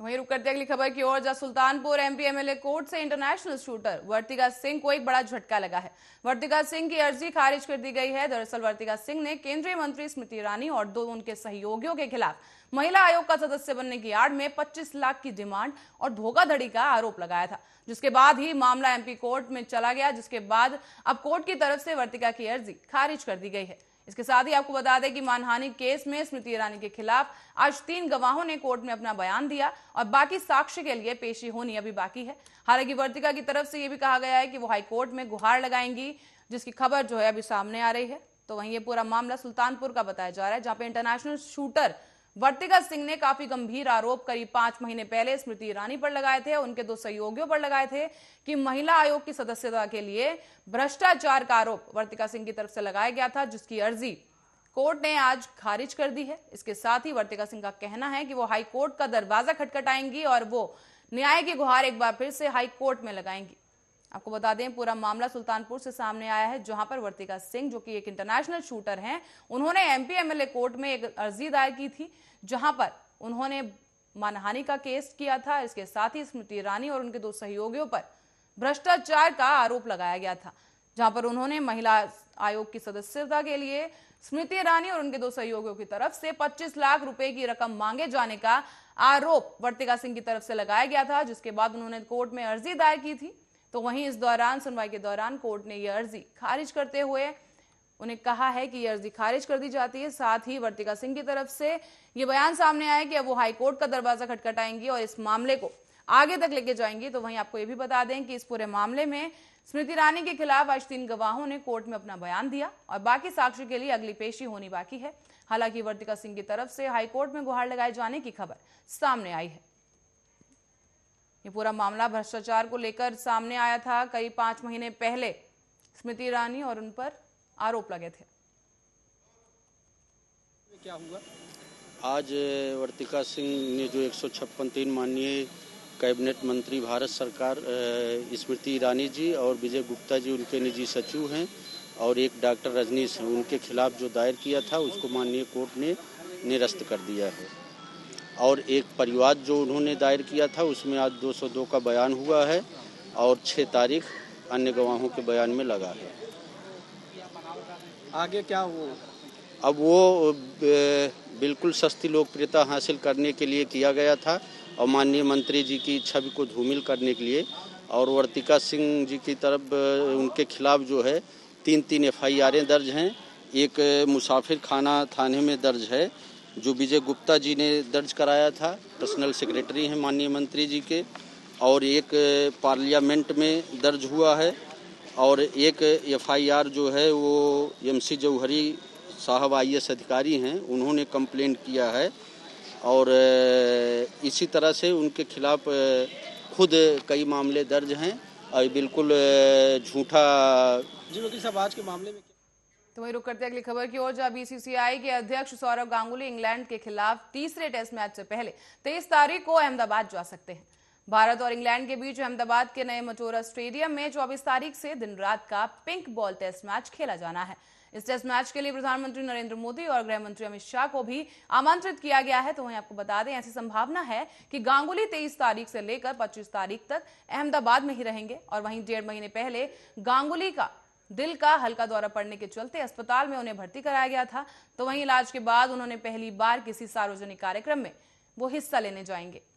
वहीं रुक करते अगली खबर की ओर जहां सुल्तानपुर एमपी एमएलए कोर्ट से इंटरनेशनल शूटर वर्तिका सिंह को एक बड़ा झटका लगा है वर्तिका सिंह की अर्जी खारिज कर दी गई है दरअसल वर्तिका सिंह ने केंद्रीय मंत्री स्मृति ईरानी और दो उनके सहयोगियों के खिलाफ महिला आयोग का सदस्य बनने की आड़ में 25 लाख की डिमांड और धोखाधड़ी का आरोप लगाया था जिसके बाद ही मामला एमपी कोर्ट में चला गया जिसके बाद अब कोर्ट की तरफ से वर्तिका की अर्जी खारिज कर दी गई है इसके साथ ही आपको बता दें कि मानहानि केस में स्मृति ईरानी के खिलाफ आज तीन गवाहों ने कोर्ट में अपना बयान दिया और बाकी साक्ष्य के लिए पेशी होनी अभी बाकी है हालांकि वर्तिका की तरफ से यह भी कहा गया है कि वो हाईकोर्ट में गुहार लगाएंगी जिसकी खबर जो है अभी सामने आ रही है तो वहीं ये पूरा मामला सुल्तानपुर का बताया जा रहा है जहां पे इंटरनेशनल शूटर वर्तिका सिंह ने काफी गंभीर आरोप करीब पांच महीने पहले स्मृति ईरानी पर लगाए थे उनके दो सहयोगियों पर लगाए थे कि महिला आयोग की सदस्यता के लिए भ्रष्टाचार का आरोप वर्तिका सिंह की तरफ से लगाया गया था जिसकी अर्जी कोर्ट ने आज खारिज कर दी है इसके साथ ही वर्तिका सिंह का कहना है कि वो हाई कोर्ट का दरवाजा खटखटाएंगी और वो न्याय की गुहार एक बार फिर से हाई कोर्ट में लगाएंगी आपको बता दें पूरा मामला सुल्तानपुर से सामने आया है जहां पर वर्तिका सिंह जो कि एक इंटरनेशनल शूटर हैं उन्होंने एमपी एमएलए कोर्ट में एक अर्जी दायर की थी जहां पर उन्होंने मानहानि का केस किया था इसके साथ ही स्मृति ईरानी और उनके दो सहयोगियों पर भ्रष्टाचार का आरोप लगाया गया था जहां पर उन्होंने महिला आयोग की सदस्यता के लिए स्मृति ईरानी और उनके दो सहयोगियों की तरफ से 25 लाख रुपए की रकम मांगे जाने का आरोप वर्तिका सिंह की तरफ से लगाया गया था जिसके बाद उन्होंने कोर्ट में अर्जी दायर की थी तो वहीं इस दौरान सुनवाई के दौरान कोर्ट ने यह अर्जी खारिज करते हुए उन्हें कहा है कि यह अर्जी खारिज कर दी जाती है साथ ही वर्तिका सिंह की तरफ से ये बयान सामने आया कि अब वो हाईकोर्ट का दरवाजा खटखटाएंगी और इस मामले को आगे तक लेके जाएंगी तो वहीं आपको ये भी बता दें कि इस पूरे मामले में स्मृति ईरानी के खिलाफ आज तीन गवाहों ने कोर्ट में अपना बयान दिया और बाकी साक्ष्य के लिए अगली पेशी होनी बाकी है हालांकि वर्तिका सिंह की तरफ से हाईकोर्ट में गुहार लगाए जाने की खबर सामने आई है ये पूरा मामला भ्रष्टाचार को लेकर सामने आया था कई पांच महीने पहले स्मृति ईरानी और उन पर आरोप लगे थे क्या हुआ आज वर्तिका सिंह ने जो एक सौ छप्पन तीन माननीय कैबिनेट मंत्री भारत सरकार स्मृति ईरानी जी और विजय गुप्ता जी उनके निजी सचिव हैं और एक डॉक्टर रजनीश उनके खिलाफ जो दायर किया था उसको माननीय कोर्ट ने निरस्त कर दिया है और एक परिवाद जो उन्होंने दायर किया था उसमें आज 202 का बयान हुआ है और 6 तारीख अन्य गवाहों के बयान में लगा है आगे क्या वो अब वो बिल्कुल सस्ती लोकप्रियता हासिल करने के लिए किया गया था और माननीय मंत्री जी की छवि को धूमिल करने के लिए और वर्तिका सिंह जी की तरफ उनके खिलाफ जो है तीन तीन एफ दर्ज हैं एक मुसाफिर खाना थाने में दर्ज है जो विजय गुप्ता जी ने दर्ज कराया था पर्सनल सेक्रेटरी हैं माननीय मंत्री जी के और एक पार्लियामेंट में दर्ज हुआ है और एक एफआईआर जो है वो एमसी जौहरी साहब आई अधिकारी हैं उन्होंने कंप्लेंट किया है और इसी तरह से उनके खिलाफ खुद कई मामले दर्ज हैं और बिल्कुल झूठा जी वकील साहब आज के मामले में तो वहीं रुक करते अगली खबर की ओर जहां बीसीसीआई के अध्यक्ष सौरव गांगुली इंग्लैंड के खिलाफ तीसरे टेस्ट मैच से पहले तेईस तारीख को अहमदाबाद जा सकते हैं भारत और इंग्लैंड के बीच अहमदाबाद के नए मटोरा स्टेडियम में चौबीस तारीख से दिन रात का पिंक बॉल टेस्ट मैच खेला जाना है इस टेस्ट मैच के लिए प्रधानमंत्री नरेंद्र मोदी और गृह मंत्री अमित शाह को भी आमंत्रित किया गया है तो वहीं आपको बता दें ऐसी संभावना है कि गांगुली तेईस तारीख से लेकर पच्चीस तारीख तक अहमदाबाद में ही रहेंगे और वहीं डेढ़ महीने पहले गांगुली का दिल का हल्का दौरा पड़ने के चलते अस्पताल में उन्हें भर्ती कराया गया था तो वहीं इलाज के बाद उन्होंने पहली बार किसी सार्वजनिक कार्यक्रम में वो हिस्सा लेने जाएंगे